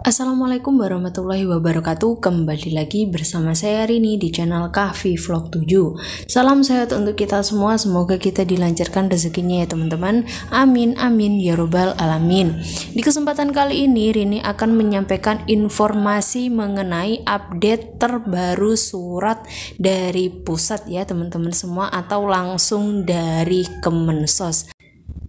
Assalamualaikum warahmatullahi wabarakatuh Kembali lagi bersama saya Rini di channel Kahfi Vlog 7 Salam sehat untuk kita semua Semoga kita dilancarkan rezekinya ya teman-teman Amin amin ya robbal alamin Di kesempatan kali ini Rini akan menyampaikan informasi mengenai update terbaru surat dari pusat ya teman-teman semua Atau langsung dari Kemensos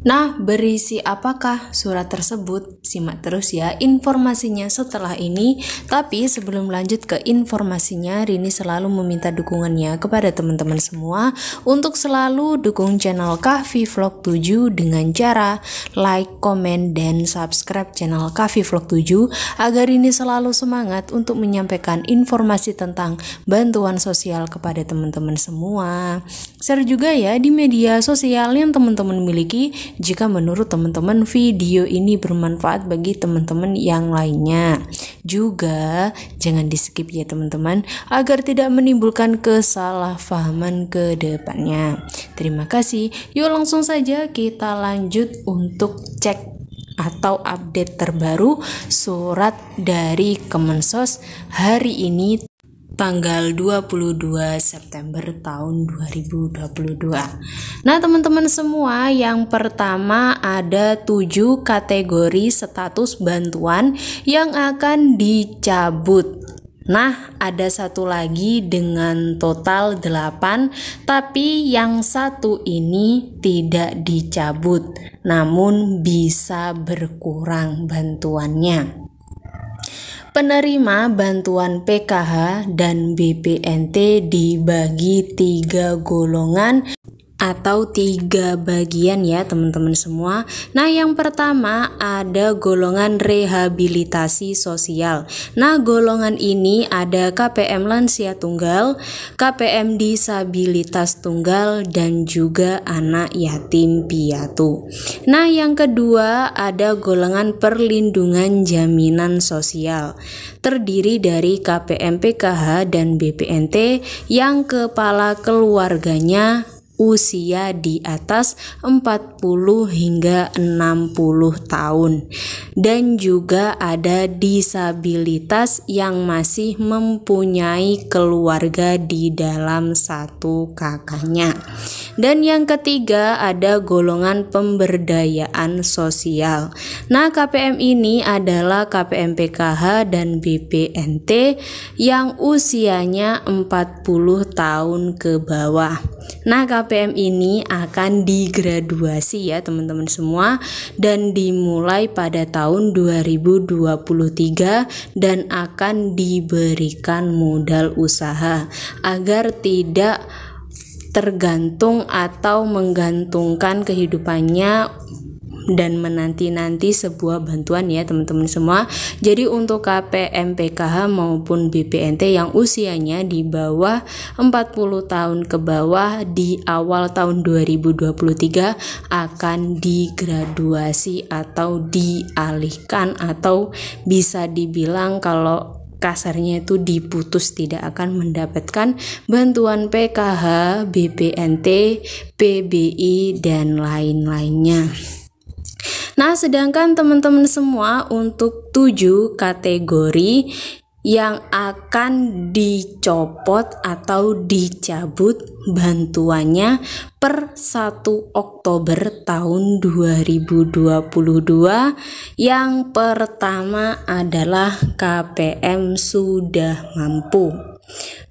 Nah, berisi apakah surat tersebut? Simak terus ya informasinya setelah ini. Tapi sebelum lanjut ke informasinya, Rini selalu meminta dukungannya kepada teman-teman semua untuk selalu dukung channel Kavi Vlog 7 dengan cara like, comment dan subscribe channel Kavi Vlog 7 agar Rini selalu semangat untuk menyampaikan informasi tentang bantuan sosial kepada teman-teman semua. Share juga ya di media sosial yang teman-teman miliki jika menurut teman-teman video ini bermanfaat bagi teman-teman yang lainnya. Juga jangan di skip ya teman-teman agar tidak menimbulkan kesalahpahaman ke depannya. Terima kasih. Yuk langsung saja kita lanjut untuk cek atau update terbaru surat dari Kemensos hari ini tanggal 22 September tahun 2022. Nah, teman-teman semua, yang pertama ada 7 kategori status bantuan yang akan dicabut. Nah, ada satu lagi dengan total 8, tapi yang satu ini tidak dicabut, namun bisa berkurang bantuannya. Penerima bantuan PKH dan BPNT dibagi tiga golongan atau tiga bagian ya teman-teman semua. Nah yang pertama ada golongan rehabilitasi sosial. Nah golongan ini ada KPM lansia tunggal, KPM disabilitas tunggal dan juga anak yatim piatu. Nah yang kedua ada golongan perlindungan jaminan sosial terdiri dari KPM PKH dan BPNT yang kepala keluarganya usia di atas 40 hingga 60 tahun dan juga ada disabilitas yang masih mempunyai keluarga di dalam satu kakaknya. Dan yang ketiga ada golongan pemberdayaan sosial. Nah, KPM ini adalah KPM PKH dan BPNT yang usianya 40 tahun ke bawah. Nah, KPM KPM ini akan digraduasi ya teman-teman semua dan dimulai pada tahun 2023 dan akan diberikan modal usaha agar tidak tergantung atau menggantungkan kehidupannya dan menanti-nanti sebuah bantuan ya teman-teman semua. Jadi untuk KPM PKH maupun BPNT yang usianya di bawah 40 tahun ke bawah di awal tahun 2023 akan digraduasi atau dialihkan atau bisa dibilang kalau kasarnya itu diputus tidak akan mendapatkan bantuan PKH, BPNT, PBI dan lain-lainnya. Nah, sedangkan teman-teman semua untuk tujuh kategori yang akan dicopot atau dicabut bantuannya per 1 Oktober tahun 2022 yang pertama adalah KPM sudah mampu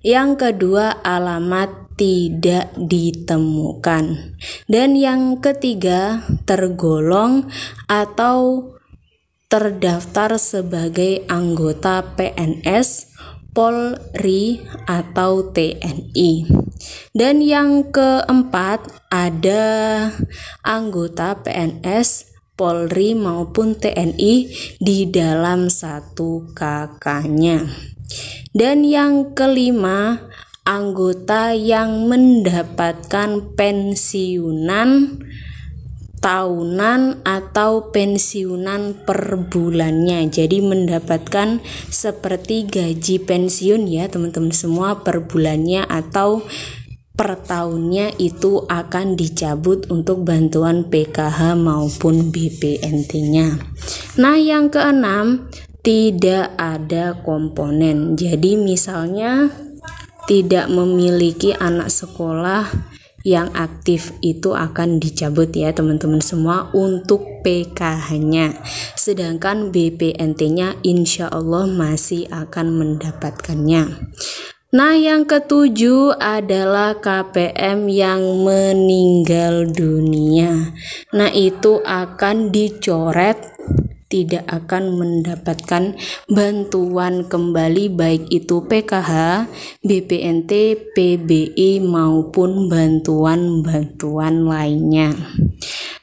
yang kedua alamat tidak ditemukan. Dan yang ketiga, tergolong atau terdaftar sebagai anggota PNS, Polri atau TNI. Dan yang keempat, ada anggota PNS, Polri maupun TNI di dalam satu kakaknya. Dan yang kelima, anggota yang mendapatkan pensiunan tahunan atau pensiunan per bulannya. Jadi mendapatkan seperti gaji pensiun ya teman-teman semua per bulannya atau per tahunnya itu akan dicabut untuk bantuan PKH maupun BPNT-nya. Nah, yang keenam, tidak ada komponen. Jadi misalnya tidak memiliki anak sekolah yang aktif itu akan dicabut ya teman-teman semua untuk PKH-nya sedangkan BPNT-nya insya Allah masih akan mendapatkannya Nah yang ketujuh adalah KPM yang meninggal dunia Nah itu akan dicoret tidak akan mendapatkan bantuan kembali baik itu PKH, BPNT, PBI maupun bantuan-bantuan lainnya.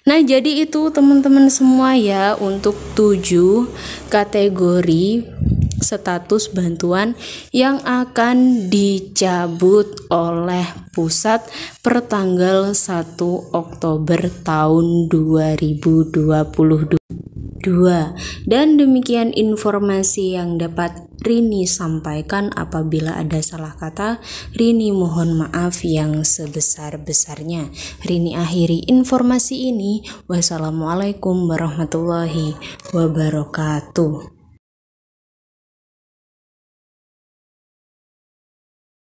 Nah, jadi itu teman-teman semua ya untuk 7 kategori status bantuan yang akan dicabut oleh pusat pertanggal 1 Oktober tahun 2022. 2. Dan demikian informasi yang dapat Rini sampaikan apabila ada salah kata. Rini mohon maaf yang sebesar-besarnya. Rini akhiri informasi ini. Wassalamualaikum warahmatullahi wabarakatuh.